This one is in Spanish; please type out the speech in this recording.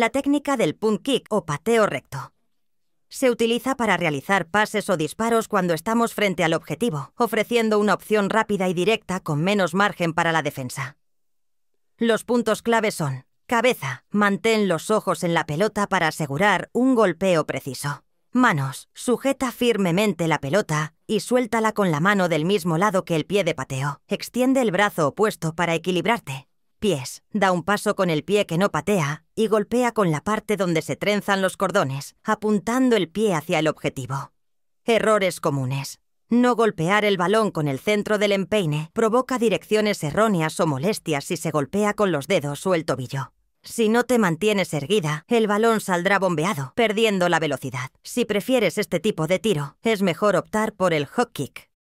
la técnica del punt kick o pateo recto. Se utiliza para realizar pases o disparos cuando estamos frente al objetivo, ofreciendo una opción rápida y directa con menos margen para la defensa. Los puntos clave son cabeza, mantén los ojos en la pelota para asegurar un golpeo preciso. Manos, sujeta firmemente la pelota y suéltala con la mano del mismo lado que el pie de pateo. Extiende el brazo opuesto para equilibrarte pies, da un paso con el pie que no patea y golpea con la parte donde se trenzan los cordones, apuntando el pie hacia el objetivo. Errores comunes. No golpear el balón con el centro del empeine provoca direcciones erróneas o molestias si se golpea con los dedos o el tobillo. Si no te mantienes erguida, el balón saldrá bombeado, perdiendo la velocidad. Si prefieres este tipo de tiro, es mejor optar por el hot kick,